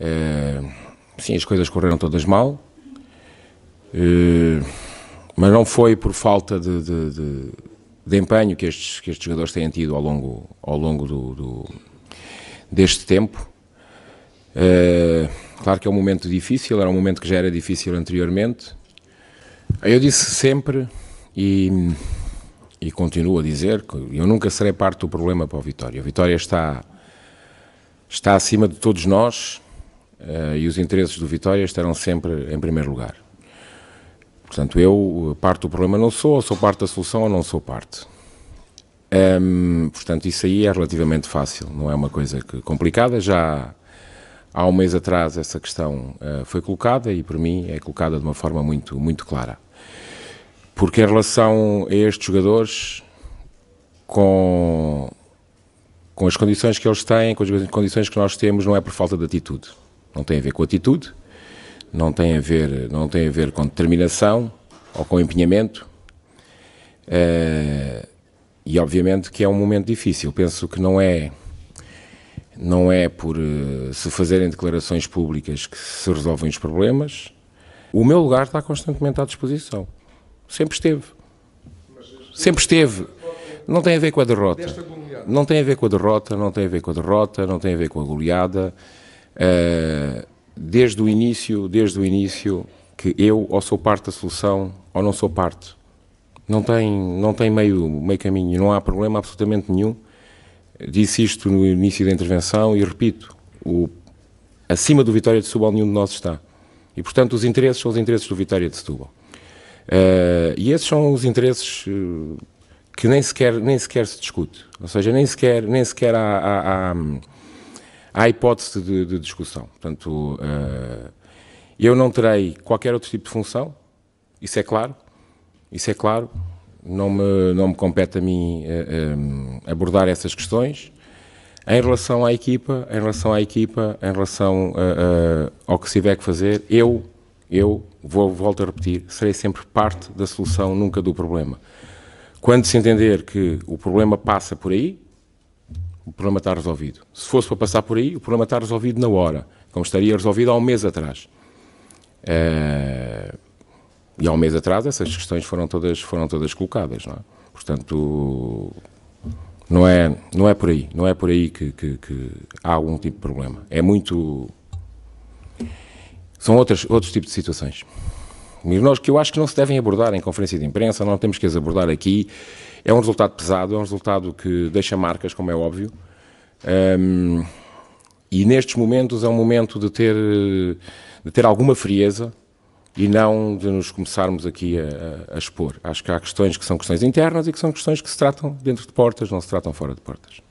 É, sim, as coisas correram todas mal, é, mas não foi por falta de, de, de, de empenho que estes, que estes, jogadores têm tido ao longo, ao longo do, do, deste tempo. É, claro que é um momento difícil, era um momento que já era difícil anteriormente. Eu disse sempre e, e continuo a dizer que eu nunca serei parte do problema para o Vitória. O Vitória está, está acima de todos nós uh, e os interesses do Vitória estarão sempre em primeiro lugar. Portanto, eu eh, parte do problema não sou, ou sou parte da solução ou não sou parte. Um, ehm, portanto, isso aí é relativamente fácil, não é uma coisa que, complicada. Já há um mês atrás essa questão uh, foi colocada e, por mim, é colocada de uma forma muito, muito clara. Porque em relação a estes jogadores, com, com as condições que eles têm, com as condições que nós temos, não é por falta de atitude. Não tem a ver com atitude, não tem a ver, não tem a ver com determinação ou com empenhamento. Uh, e obviamente que é um momento difícil. Penso que não é não é por uh, se fazerem declarações públicas que se resolvem os problemas. O meu lugar está constantemente à disposição. Sempre esteve. Sempre esteve. Não tem a ver com a derrota. Não tem a ver com a derrota, não tem a ver com a derrota, não tem a ver com a goleada. Eh, desde o início, desde o início, que eu ou sou parte da solução ou não sou parte. Não tem, não tem meio, meio caminho, não há problema absolutamente nenhum. Disse isto no início da intervenção e repito, o, acima do Vitória de Setúbal nenhum de nós está. E, portanto, os interesses são os interesses do Vitória de Setúbal. Uh, e esses são os interesses eh, que nem sequer, nem sequer se discute. Ou seja, nem sequer, nem sequer há, há, há hum, há hipótese de, de discussão. Portanto, uh, eu não terei qualquer outro tipo de função, isso é claro, isso é claro, não me, não me compete a mim uh, eh, um, eh, abordar essas questões. Em relação à equipa, em relação à equipa, em relação uh, ao que se tiver que fazer, eu, eu vou, volto a repetir, serei sempre parte da solução, nunca do problema. Quando se entender que o problema passa por aí, o problema está resolvido. Se fosse para passar por aí, o problema está resolvido na hora, como estaria resolvido há um mês atrás. É... E há um mês atrás essas questões foram todas, foram todas colocadas, não é? Portanto, não é, não é por aí, não é por aí que, que, que há algum tipo de problema. É muito... São outras, outros tipos de situações. Pormenores que eu acho que não se devem abordar em conferência de imprensa, não temos que as abordar aqui. É um resultado pesado, é um resultado que deixa marcas, como é óbvio. Um, e nestes momentos é um momento de ter, de ter alguma frieza e não de nos começarmos aqui a, a, a, expor. Acho que há questões que são questões internas e que são questões que se tratam dentro de portas, não se tratam fora de portas.